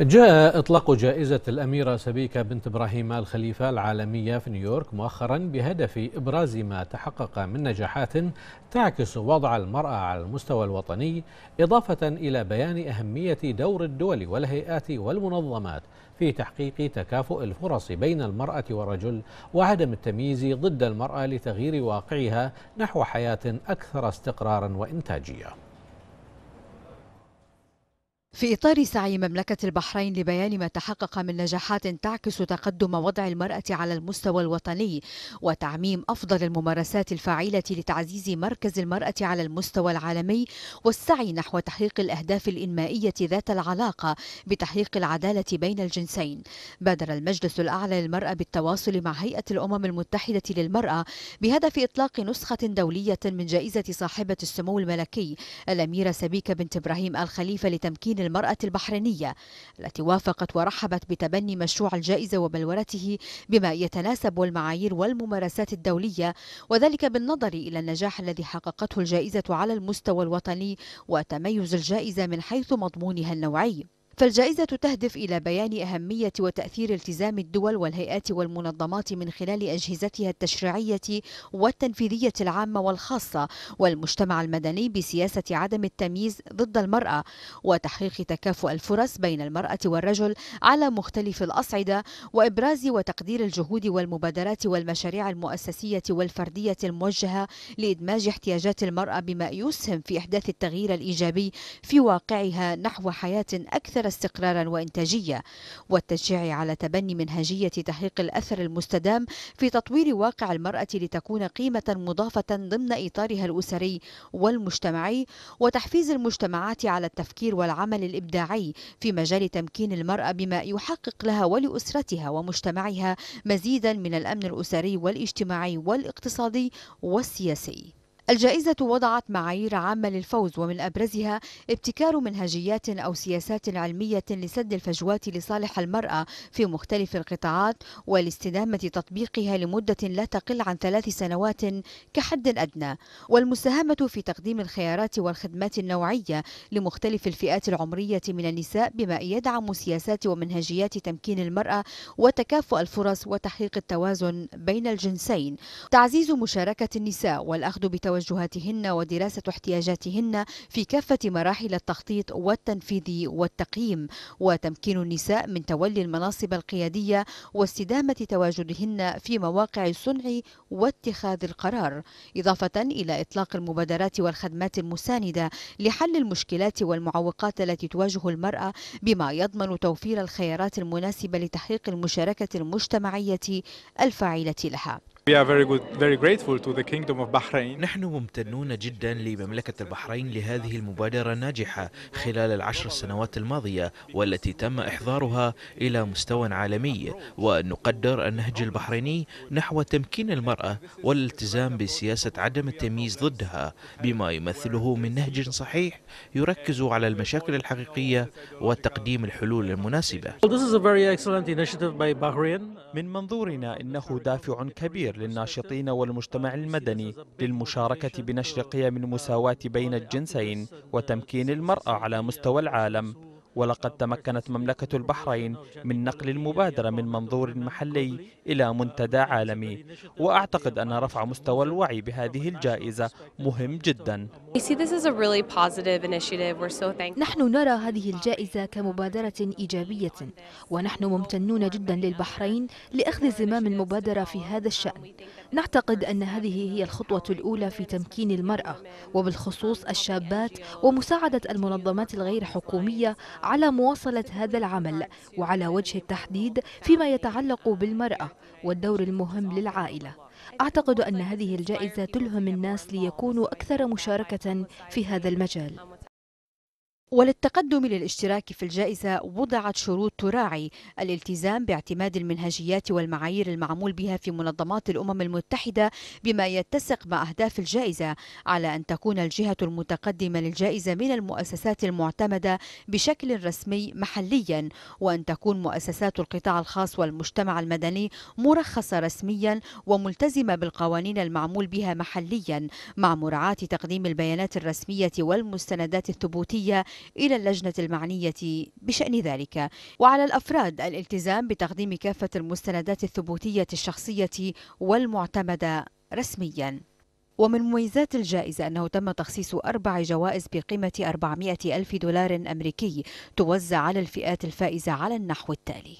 جاء إطلاق جائزة الأميرة سبيكة بنت إبراهيم الخليفة العالمية في نيويورك مؤخرا بهدف إبراز ما تحقق من نجاحات تعكس وضع المرأة على المستوى الوطني إضافة إلى بيان أهمية دور الدول والهيئات والمنظمات في تحقيق تكافؤ الفرص بين المرأة والرجل وعدم التمييز ضد المرأة لتغيير واقعها نحو حياة أكثر استقرارا وإنتاجية في إطار سعي مملكة البحرين لبيان ما تحقق من نجاحات تعكس تقدم وضع المرأة على المستوى الوطني وتعميم أفضل الممارسات الفاعلة لتعزيز مركز المرأة على المستوى العالمي والسعي نحو تحقيق الأهداف الإنمائية ذات العلاقة بتحقيق العدالة بين الجنسين بادر المجلس الأعلى للمرأة بالتواصل مع هيئة الأمم المتحدة للمرأة بهدف إطلاق نسخة دولية من جائزة صاحبة السمو الملكي الأميرة سبيكة بنت إبراهيم الخليفة لتمكين المرأة البحرينية التي وافقت ورحبت بتبني مشروع الجائزة وبلورته بما يتناسب والمعايير والممارسات الدولية وذلك بالنظر إلى النجاح الذي حققته الجائزة على المستوى الوطني وتميز الجائزة من حيث مضمونها النوعي فالجائزة تهدف إلى بيان أهمية وتأثير التزام الدول والهيئات والمنظمات من خلال أجهزتها التشريعية والتنفيذية العامة والخاصة والمجتمع المدني بسياسة عدم التمييز ضد المرأة وتحقيق تكافؤ الفرص بين المرأة والرجل على مختلف الأصعدة وإبراز وتقدير الجهود والمبادرات والمشاريع المؤسسية والفردية الموجهة لإدماج احتياجات المرأة بما يسهم في إحداث التغيير الإيجابي في واقعها نحو حياة أكثر أكثر استقرارا وإنتاجية والتشجيع على تبني منهجية تحقيق الأثر المستدام في تطوير واقع المرأة لتكون قيمة مضافة ضمن إطارها الأسري والمجتمعي وتحفيز المجتمعات على التفكير والعمل الإبداعي في مجال تمكين المرأة بما يحقق لها ولأسرتها ومجتمعها مزيدا من الأمن الأسري والاجتماعي والاقتصادي والسياسي الجائزة وضعت معايير عامة للفوز ومن أبرزها ابتكار منهجيات أو سياسات علمية لسد الفجوات لصالح المرأة في مختلف القطاعات والاستدامة تطبيقها لمدة لا تقل عن ثلاث سنوات كحد أدنى والمساهمة في تقديم الخيارات والخدمات النوعية لمختلف الفئات العمرية من النساء بما يدعم سياسات ومنهجيات تمكين المرأة وتكافؤ الفرص وتحقيق التوازن بين الجنسين تعزيز مشاركة النساء والأخذ بتوازن توجهاتهن ودراسة احتياجاتهن في كافة مراحل التخطيط والتنفيذ والتقييم وتمكين النساء من تولي المناصب القيادية واستدامة تواجدهن في مواقع الصنع واتخاذ القرار إضافة إلى إطلاق المبادرات والخدمات المساندة لحل المشكلات والمعوقات التي تواجه المرأة بما يضمن توفير الخيارات المناسبة لتحقيق المشاركة المجتمعية الفاعلة لها نحن ممتنون جدا لمملكة البحرين لهذه المبادرة الناجحة خلال العشر سنوات الماضية والتي تم إحضارها إلى مستوى عالمي ونقدر النهج البحريني نحو تمكين المرأة والالتزام بسياسة عدم التمييز ضدها بما يمثله من نهج صحيح يركز على المشاكل الحقيقية وتقديم الحلول المناسبة من منظورنا إنه دافع كبير للناشطين والمجتمع المدني للمشاركة بنشر قيم المساواة بين الجنسين وتمكين المرأة على مستوى العالم ولقد تمكنت مملكة البحرين من نقل المبادرة من منظور محلي إلى منتدى عالمي وأعتقد أن رفع مستوى الوعي بهذه الجائزة مهم جدا نحن نرى هذه الجائزة كمبادرة إيجابية ونحن ممتنون جدا للبحرين لأخذ زمام المبادرة في هذا الشأن نعتقد أن هذه هي الخطوة الأولى في تمكين المرأة وبالخصوص الشابات ومساعدة المنظمات الغير حكومية على مواصلة هذا العمل وعلى وجه التحديد فيما يتعلق بالمرأة والدور المهم للعائلة أعتقد أن هذه الجائزة تلهم الناس ليكونوا أكثر مشاركة في هذا المجال وللتقدم للاشتراك في الجائزة وضعت شروط تراعي الالتزام باعتماد المنهجيات والمعايير المعمول بها في منظمات الأمم المتحدة بما يتسق مع أهداف الجائزة على أن تكون الجهة المتقدمة للجائزة من المؤسسات المعتمدة بشكل رسمي محليا وأن تكون مؤسسات القطاع الخاص والمجتمع المدني مرخصة رسميا وملتزمة بالقوانين المعمول بها محليا مع مراعاة تقديم البيانات الرسمية والمستندات الثبوتية إلى اللجنة المعنية بشأن ذلك وعلى الأفراد الالتزام بتقديم كافة المستندات الثبوتية الشخصية والمعتمدة رسمياً ومن مميزات الجائزة أنه تم تخصيص أربع جوائز بقيمة 400 ألف دولار أمريكي توزع على الفئات الفائزة على النحو التالي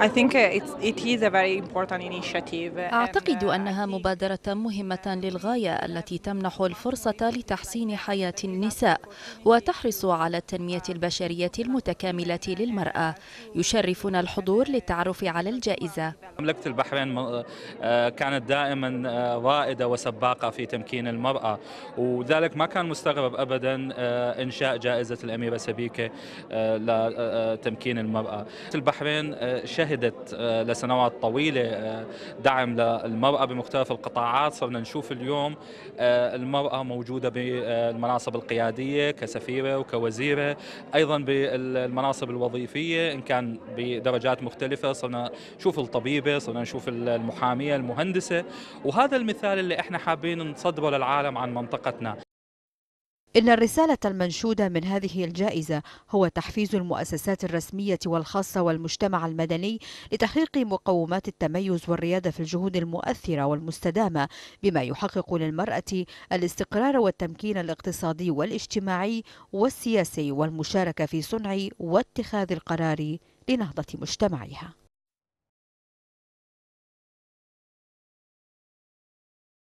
Uh, أعتقد uh, أنها مبادرة مهمة للغاية التي تمنح الفرصة لتحسين حياة النساء وتحرص على التنمية البشرية المتكاملة للمرأة يشرفنا الحضور للتعرف على الجائزة مملكة البحرين آه، كانت دائما آه، رائدة وسباقة في تمكين المرأة وذلك ما كان مستغرب أبدا آه، إنشاء جائزة الأميرة سبيكة لتمكين المرأة البحرين شهد شهدت آه، لسنوات طويلة آه، دعم للمرأة بمختلف القطاعات صرنا نشوف اليوم آه، المرأة موجودة بالمناصب القيادية كسفيرة وكوزيرة أيضا بالمناصب الوظيفية إن كان بدرجات مختلفة صرنا نشوف الطبيبة صرنا نشوف المحامية المهندسة وهذا المثال اللي احنا حابين نصدره للعالم عن منطقتنا إن الرسالة المنشودة من هذه الجائزة هو تحفيز المؤسسات الرسمية والخاصة والمجتمع المدني لتحقيق مقومات التميز والريادة في الجهود المؤثرة والمستدامة بما يحقق للمرأة الاستقرار والتمكين الاقتصادي والاجتماعي والسياسي والمشاركة في صنع واتخاذ القرار لنهضة مجتمعها